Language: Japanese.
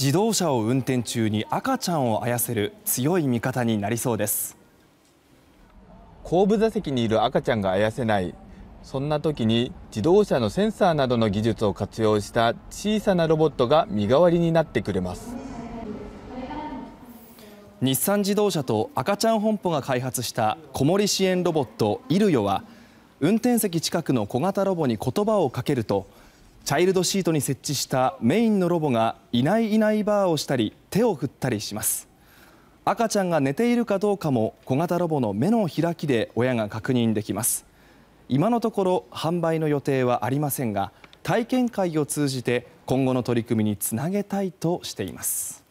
自動車を運転中に赤ちゃんをあやせる強い味方になりそうです後部座席にいる赤ちゃんがあやせないそんな時に自動車のセンサーなどの技術を活用した小さなロボットが身代わりになってくれます日産自動車と赤ちゃん本舗が開発した子守支援ロボットイルヨは運転席近くの小型ロボに言葉をかけるとチャイルドシートに設置したメインのロボがいないいないバーをしたり手を振ったりします赤ちゃんが寝ているかどうかも小型ロボの目の開きで親が確認できます今のところ販売の予定はありませんが体験会を通じて今後の取り組みにつなげたいとしています